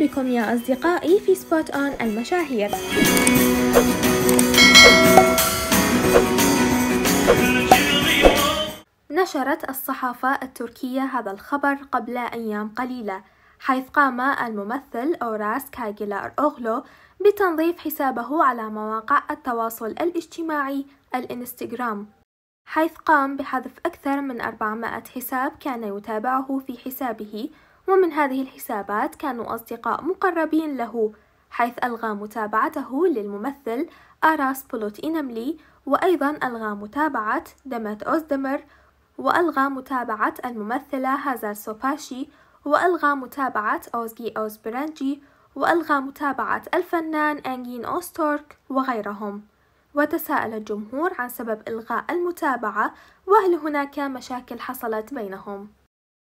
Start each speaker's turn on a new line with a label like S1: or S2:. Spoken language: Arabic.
S1: بكم يا أصدقائي في سبوت أون المشاهير نشرت الصحافة التركية هذا الخبر قبل أيام قليلة حيث قام الممثل أوراس كاجيلار أوغلو بتنظيف حسابه على مواقع التواصل الاجتماعي الإنستغرام حيث قام بحذف أكثر من 400 حساب كان يتابعه في حسابه ومن هذه الحسابات كانوا أصدقاء مقربين له حيث ألغى متابعته للممثل أراس بولوت إناملي وأيضا ألغى متابعة دمت أوزدمر وألغى متابعة الممثلة هازار سوباشي وألغى متابعة أوزجي أوزبرانجي وألغى متابعة الفنان أنجين أوستورك وغيرهم وتساءل الجمهور عن سبب إلغاء المتابعة وهل هناك مشاكل حصلت بينهم